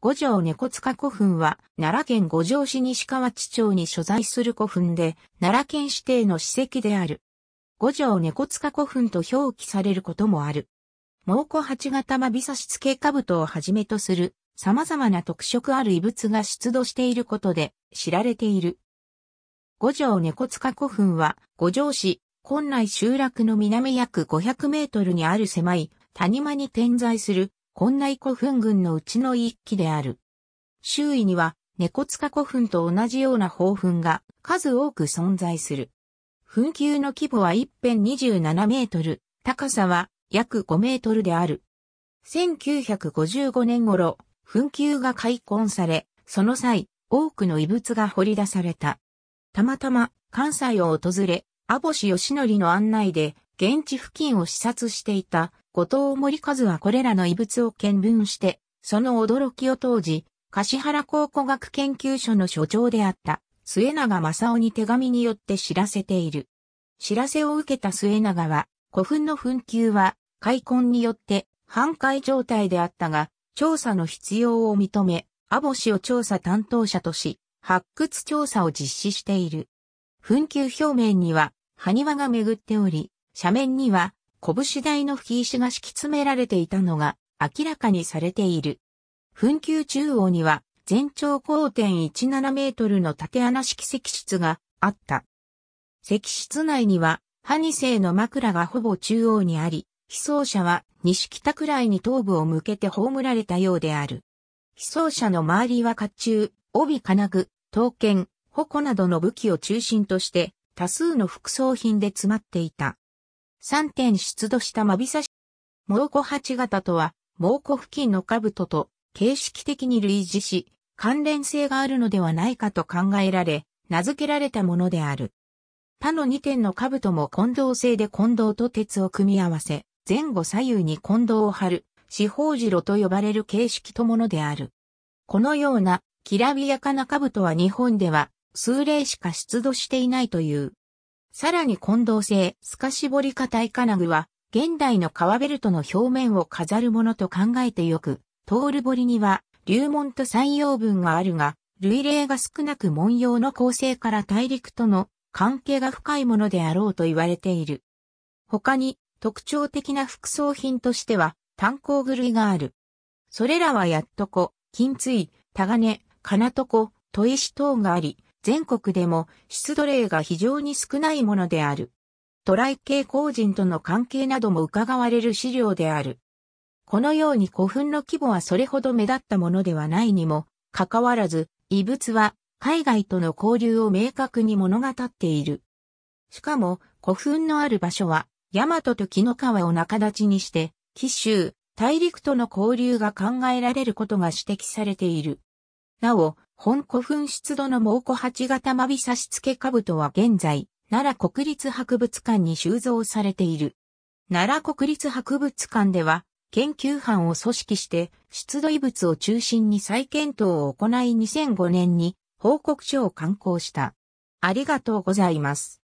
五条猫塚古墳は、奈良県五条市西川地町に所在する古墳で、奈良県指定の史跡である。五条猫塚古墳と表記されることもある。猛虎八型まびさし付け兜をはじめとする、様々な特色ある遺物が出土していることで、知られている。五条猫塚古墳は、五条市、本来集落の南約500メートルにある狭い、谷間に点在する根内古墳群のうちの一基である。周囲には猫塚古墳と同じような宝墳が数多く存在する。墳丘の規模は一辺27メートル、高さは約5メートルである。1955年頃、墳丘が開墾され、その際、多くの遺物が掘り出された。たまたま関西を訪れ、阿保氏義則の案内で現地付近を視察していた後藤森和はこれらの遺物を見分して、その驚きを当時、柏原考古学研究所の所長であった末永正夫に手紙によって知らせている。知らせを受けた末永は、古墳の墳丘は、開墾によって、半壊状態であったが、調査の必要を認め、阿保氏を調査担当者とし、発掘調査を実施している。墳丘表面には、埴輪が巡っており、斜面には、拳台の吹石が敷き詰められていたのが明らかにされている。墳丘中央には全長5.17メートルの縦穴式石室があった。石室内には、ハニセイの枕がほぼ中央にあり、被葬者は西北くらいに頭部を向けて葬られたようである。被葬者の周りは甲冑、帯金具、刀剣、矛などの武器を中心として、多数の副葬品で詰まっていた。3点出土したびさし。猛虎八型とは、猛虎付近の兜と形式的に類似し、関連性があるのではないかと考えられ、名付けられたものである。他の2点の兜も混同性で混同と鉄を組み合わせ、前後左右に混同を張る、四方城と呼ばれる形式とものである。このような、きらびやかな兜は日本では、数例しか出土していないという。さらに混同性、透かし彫り型い金具は、現代の革ベルトの表面を飾るものと考えてよく、トール彫りには、流紋と山陽分があるが、類例が少なく文様の構成から大陸との関係が深いものであろうと言われている。他に特徴的な副葬品としては炭鉱狂いがある。それらはやっとこ、金槌、タガネ、金とこ、砥石等があり、全国でも出土例が非常に少ないものである。渡来系工人との関係なども伺われる資料である。このように古墳の規模はそれほど目立ったものではないにも、かかわらず、遺物は海外との交流を明確に物語っている。しかも、古墳のある場所は、大和と紀の川を中立ちにして、紀州、大陸との交流が考えられることが指摘されている。なお、本古墳出土の猛虎八型間び差し付け兜は現在、奈良国立博物館に収蔵されている。奈良国立博物館では、研究班を組織して、出土遺物を中心に再検討を行い2005年に報告書を刊行した。ありがとうございます。